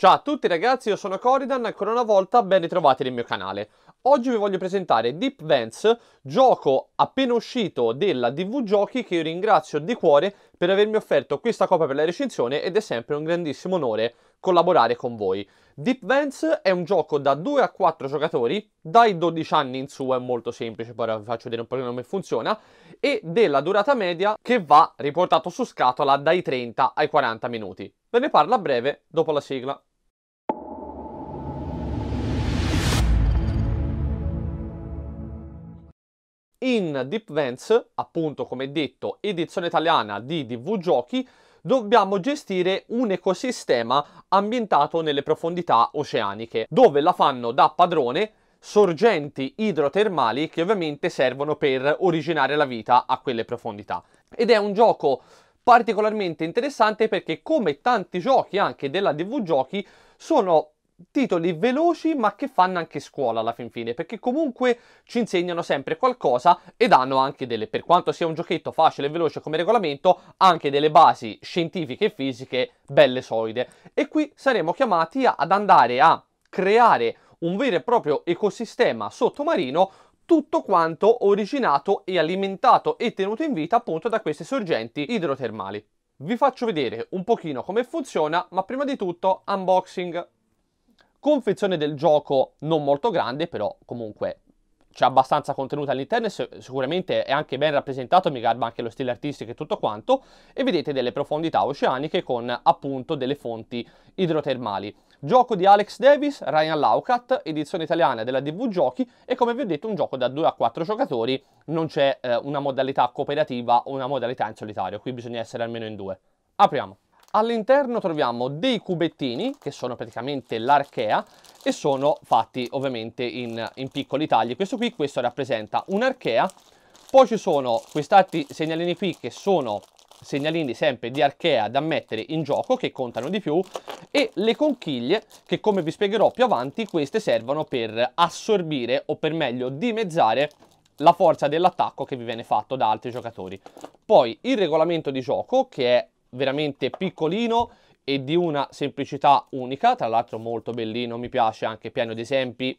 Ciao a tutti ragazzi, io sono Coridan, ancora una volta ben ritrovati nel mio canale. Oggi vi voglio presentare Deep Vents, gioco appena uscito della DV Giochi che io ringrazio di cuore per avermi offerto questa copia per la recensione ed è sempre un grandissimo onore collaborare con voi. Deep Vents è un gioco da 2 a 4 giocatori, dai 12 anni in su è molto semplice, poi vi faccio vedere un po' come funziona, e della durata media che va riportato su scatola dai 30 ai 40 minuti. Ve ne parlo a breve dopo la sigla. In Deep Vents, appunto come detto edizione italiana di DV Giochi, dobbiamo gestire un ecosistema ambientato nelle profondità oceaniche, dove la fanno da padrone sorgenti idrotermali che ovviamente servono per originare la vita a quelle profondità. Ed è un gioco particolarmente interessante perché come tanti giochi anche della DV Giochi sono titoli veloci ma che fanno anche scuola alla fin fine perché comunque ci insegnano sempre qualcosa ed hanno anche delle per quanto sia un giochetto facile e veloce come regolamento anche delle basi scientifiche e fisiche belle solide e qui saremo chiamati ad andare a creare un vero e proprio ecosistema sottomarino tutto quanto originato e alimentato e tenuto in vita appunto da queste sorgenti idrotermali. Vi faccio vedere un pochino come funziona, ma prima di tutto unboxing. Confezione del gioco non molto grande, però comunque c'è abbastanza contenuto all'interno e sicuramente è anche ben rappresentato, mi garba anche lo stile artistico e tutto quanto, e vedete delle profondità oceaniche con appunto delle fonti idrotermali. Gioco di Alex Davis, Ryan Laucat, edizione italiana della DV Giochi e come vi ho detto un gioco da 2 a 4 giocatori, non c'è eh, una modalità cooperativa o una modalità in solitario, qui bisogna essere almeno in due. Apriamo. All'interno troviamo dei cubettini, che sono praticamente l'archea, e sono fatti ovviamente in, in piccoli tagli. Questo qui, questo rappresenta un'archea. Poi ci sono questi altri segnalini qui che sono segnalini sempre di archea da mettere in gioco che contano di più e le conchiglie che come vi spiegherò più avanti queste servono per assorbire o per meglio dimezzare la forza dell'attacco che vi viene fatto da altri giocatori. Poi il regolamento di gioco che è veramente piccolino e di una semplicità unica, tra l'altro molto bellino, mi piace anche pieno di esempi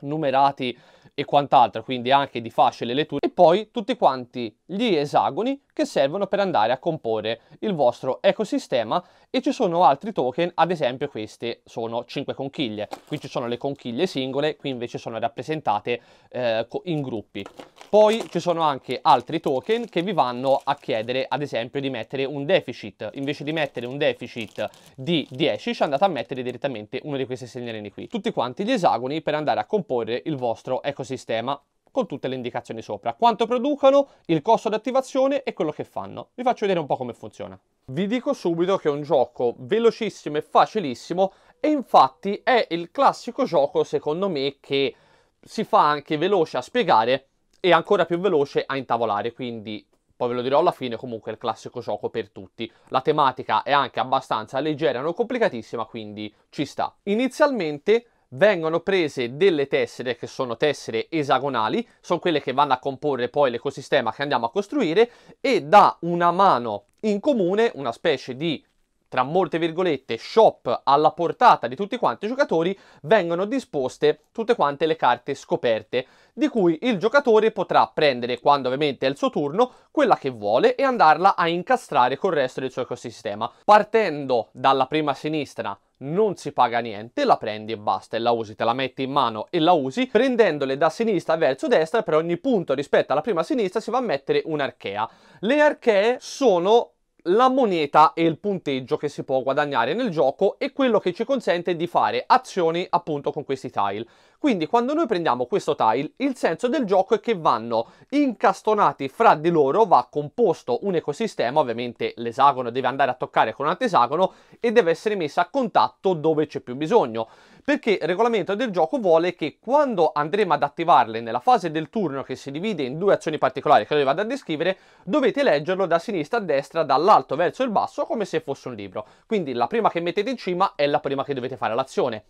numerati e quant'altro, quindi anche di facile lettura. E poi tutti quanti gli esagoni che servono per andare a comporre il vostro ecosistema e ci sono altri token, ad esempio queste sono 5 conchiglie, qui ci sono le conchiglie singole, qui invece sono rappresentate eh, in gruppi. Poi ci sono anche altri token che vi vanno a chiedere ad esempio di mettere un deficit, invece di mettere un deficit di 10 ci andate a mettere direttamente uno di questi segnalini qui. Tutti quanti gli esagoni per andare a comporre il vostro ecosistema con tutte le indicazioni sopra. Quanto producono, il costo di attivazione e quello che fanno. Vi faccio vedere un po' come funziona. Vi dico subito che è un gioco velocissimo e facilissimo e infatti è il classico gioco secondo me che si fa anche veloce a spiegare e ancora più veloce a intavolare, quindi poi ve lo dirò alla fine, comunque è il classico gioco per tutti. La tematica è anche abbastanza leggera, non complicatissima, quindi ci sta. Inizialmente vengono prese delle tessere che sono tessere esagonali, sono quelle che vanno a comporre poi l'ecosistema che andiamo a costruire e da una mano in comune, una specie di tra molte virgolette, shop alla portata di tutti quanti i giocatori, vengono disposte tutte quante le carte scoperte, di cui il giocatore potrà prendere, quando ovviamente è il suo turno, quella che vuole e andarla a incastrare col resto del suo ecosistema. Partendo dalla prima sinistra non si paga niente, la prendi e basta e la usi, te la metti in mano e la usi, prendendole da sinistra verso destra per ogni punto rispetto alla prima sinistra si va a mettere un'archea. Le archee sono la moneta e il punteggio che si può guadagnare nel gioco e quello che ci consente di fare azioni appunto con questi tile. Quindi quando noi prendiamo questo tile, il senso del gioco è che vanno incastonati fra di loro, va composto un ecosistema, ovviamente l'esagono deve andare a toccare con un antesagono e deve essere messo a contatto dove c'è più bisogno perché il regolamento del gioco vuole che quando andremo ad attivarle nella fase del turno che si divide in due azioni particolari che ora vado a descrivere, dovete leggerlo da sinistra a destra, dall'alto verso il basso, come se fosse un libro. Quindi la prima che mettete in cima è la prima che dovete fare l'azione.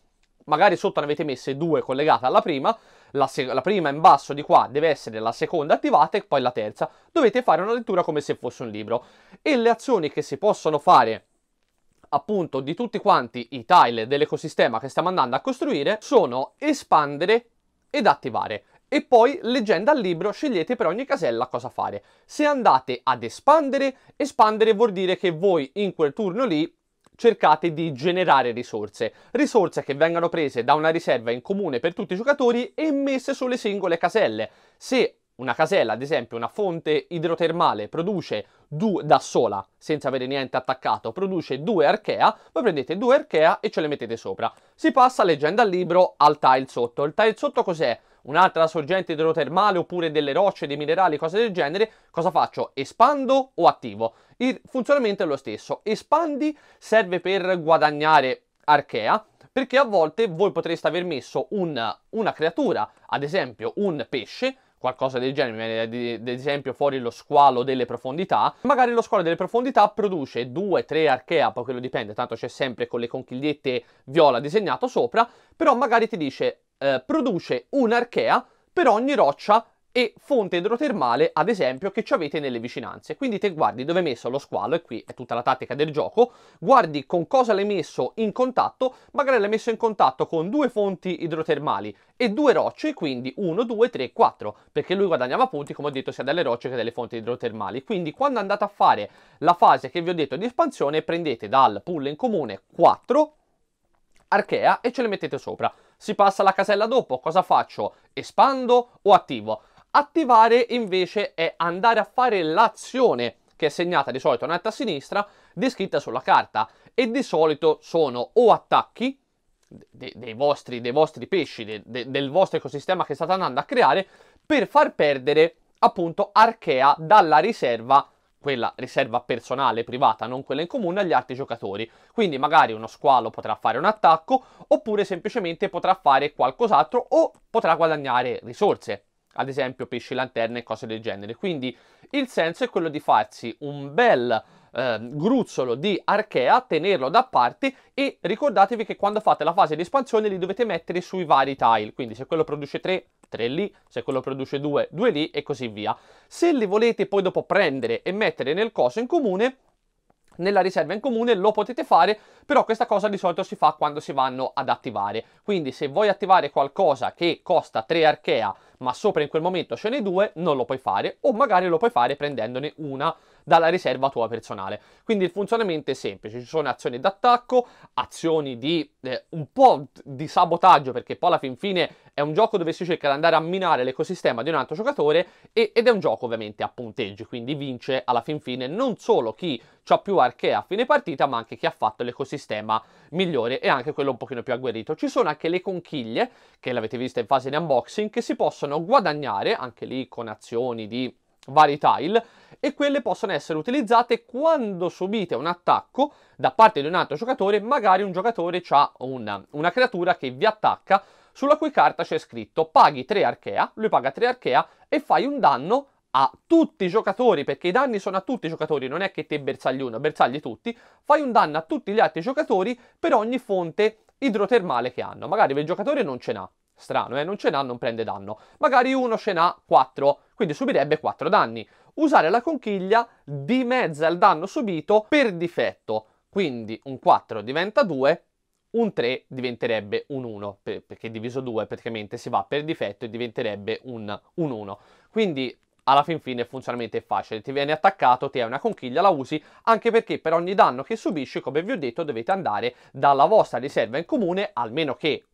Magari sotto ne avete messe due collegate alla prima, la, la, prima in basso di qua deve essere la seconda attivata e poi la terza. Dovete fare una lettura come se fosse un libro. E le azioni che si possono fare appunto di tutti quanti i tile dell'ecosistema che stiamo andando a costruire sono espandere ed attivare e poi leggendo al libro scegliete per ogni casella cosa fare. Se andate ad espandere, espandere vuol dire che voi in quel turno lì cercate di generare risorse, risorse che vengano prese da una riserva in comune per tutti i giocatori e messe sulle singole caselle. Se una casella, ad esempio una fonte idrotermale, produce due da sola, senza avere niente attaccato, produce due archea, voi prendete due archea e ce le mettete sopra. Si passa, leggendo al libro, al tile sotto. Il tile sotto cos'è? Un'altra sorgente idrotermale oppure delle rocce, dei minerali, cose del genere. Cosa faccio? Espando o attivo? Il funzionamento è lo stesso. Espandi serve per guadagnare archea, perché a volte voi potreste aver messo un, una creatura, ad esempio un pesce, qualcosa del genere, ad esempio fuori lo squalo delle profondità, magari lo squalo delle profondità produce 2-3 archea, poi quello dipende, tanto c'è sempre con le conchigliette viola disegnato sopra, però magari ti dice eh, produce un'archea per ogni roccia e fonte idrotermale, ad esempio, che ci avete nelle vicinanze. Quindi te guardi dove è messo lo squalo, e qui è tutta la tattica del gioco, guardi con cosa l'hai messo in contatto, magari l'hai messo in contatto con due fonti idrotermali e due rocce, quindi 1, 2, 3, 4, perché lui guadagnava punti, come ho detto, sia dalle rocce che dalle fonti idrotermali. Quindi quando andate a fare la fase che vi ho detto di espansione, prendete dal pool in comune 4 archea e ce le mettete sopra. Si passa alla casella dopo, cosa faccio? Espando o attivo? Attivare invece è andare a fare l'azione che è segnata di solito in alto a sinistra, descritta sulla carta e di solito sono o attacchi dei, dei, vostri, dei vostri, pesci, de, de, del vostro ecosistema che state andando a creare per far perdere appunto Archea dalla riserva quella riserva personale privata, non quella in comune, agli altri giocatori. Quindi magari uno squalo potrà fare un attacco, oppure semplicemente potrà fare qualcos'altro o potrà guadagnare risorse ad esempio pesci lanterne e cose del genere. Quindi il senso è quello di farsi un bel eh, gruzzolo di archea, tenerlo da parte e ricordatevi che quando fate la fase di espansione li dovete mettere sui vari tile, quindi se quello produce 3, 3 lì, se quello produce 2, 2 lì e così via. Se li volete poi dopo prendere e mettere nel coso in comune, nella riserva in comune lo potete fare però questa cosa di solito si fa quando si vanno ad attivare quindi se vuoi attivare qualcosa che costa 3 archea ma sopra in quel momento ce n'è 2 non lo puoi fare o magari lo puoi fare prendendone una dalla riserva tua personale. Quindi il funzionamento è semplice, ci sono azioni d'attacco, azioni di eh, un po' di sabotaggio perché poi alla fin fine è un gioco dove si cerca di andare a minare l'ecosistema di un altro giocatore e, ed è un gioco ovviamente a punteggi, quindi vince alla fin fine non solo chi ha più archee a fine partita, ma anche chi ha fatto l'ecosistema migliore e anche quello un pochino più agguerrito. Ci sono anche le conchiglie, che l'avete vista in fase di unboxing, che si possono guadagnare, anche lì con azioni di vari tile e quelle possono essere utilizzate quando subite un attacco da parte di un altro giocatore, magari un giocatore ha una, una creatura che vi attacca sulla cui carta c'è scritto paghi 3 archea, lui paga 3 archea e fai un danno a tutti i giocatori, perché i danni sono a tutti i giocatori, non è che te bersagli uno, bersagli tutti, fai un danno a tutti gli altri giocatori per ogni fonte idrotermale che hanno. Magari il giocatore non ce n'ha, strano, eh? non ce n'ha, non prende danno. Magari uno ce n'ha 4, quindi subirebbe 4 danni usare la conchiglia dimezza il danno subito per difetto. Quindi un 4 diventa 2, un 3 diventerebbe un 1, perché diviso 2 praticamente si va per difetto e diventerebbe un, un 1. Quindi alla fin fine il funzionamento è facile, ti viene attaccato, ti è una conchiglia, la usi, anche perché per ogni danno che subisci, come vi ho detto, dovete andare dalla vostra riserva in comune, almeno che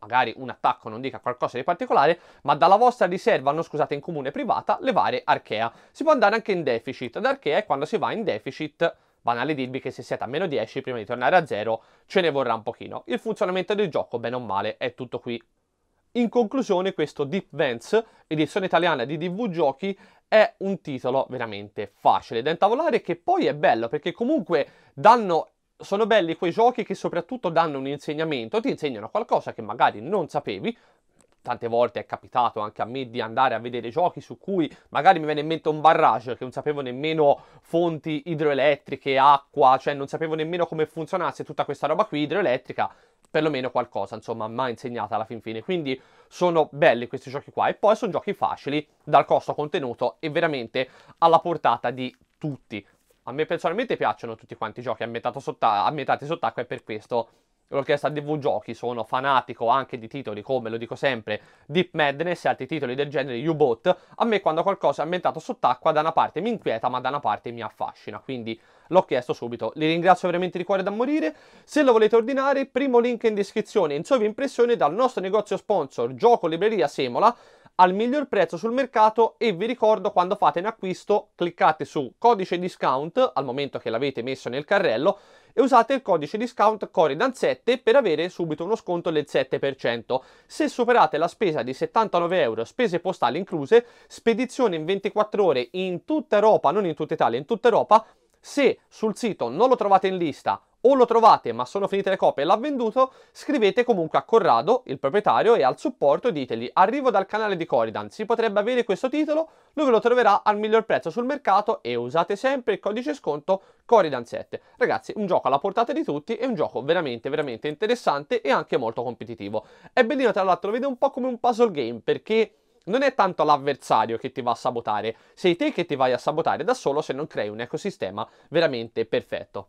magari un attacco non dica qualcosa di particolare, ma dalla vostra riserva non scusate in comune privata levare Archea. Si può andare anche in deficit, ad Arkea è quando si va in deficit banale dirvi che se siete a meno 10 prima di tornare a 0 ce ne vorrà un pochino. Il funzionamento del gioco, bene o male, è tutto qui. In conclusione questo Deep Vents, edizione italiana di DV Giochi, è un titolo veramente facile da intavolare che poi è bello perché comunque danno sono belli quei giochi che soprattutto danno un insegnamento, ti insegnano qualcosa che magari non sapevi. Tante volte è capitato anche a me di andare a vedere giochi su cui magari mi viene in mente un barrage che non sapevo nemmeno fonti idroelettriche, acqua, cioè non sapevo nemmeno come funzionasse tutta questa roba qui idroelettrica, perlomeno qualcosa, insomma, mi ha insegnata alla fin fine. Quindi sono belli questi giochi qua e poi sono giochi facili, dal costo contenuto e veramente alla portata di tutti a me personalmente piacciono tutti quanti i giochi ambientati sott'acqua, e per questo l'orchestra DV Giochi sono fanatico anche di titoli come, lo dico sempre, Deep Madness e altri titoli del genere, U-Boat. A me quando qualcosa è ambientato sott'acqua da una parte mi inquieta ma da una parte mi affascina, quindi l'ho chiesto subito. Li ringrazio veramente di cuore da morire. Se lo volete ordinare, primo link in descrizione in sovrimpressione dal nostro negozio sponsor Gioco Libreria Semola al miglior prezzo sul mercato e vi ricordo quando fate un acquisto cliccate su codice discount al momento che l'avete messo nel carrello e usate il codice discount CORIDAN7 per avere subito uno sconto del 7%. Se superate la spesa di 79 euro, spese postali incluse, spedizione in 24 ore in tutta Europa, non in tutta Italia, in tutta Europa, se sul sito non lo trovate in lista o lo trovate ma sono finite le copie e l'ha venduto, scrivete comunque a Corrado, il proprietario, e al supporto e ditegli arrivo dal canale di Coridan, si potrebbe avere questo titolo, lui ve lo troverà al miglior prezzo sul mercato e usate sempre il codice sconto Coridan7. Ragazzi, un gioco alla portata di tutti e un gioco veramente veramente interessante e anche molto competitivo. È bellino tra l'altro, lo vedo un po' come un puzzle game perché non è tanto l'avversario che ti va a sabotare, sei te che ti vai a sabotare da solo se non crei un ecosistema veramente perfetto.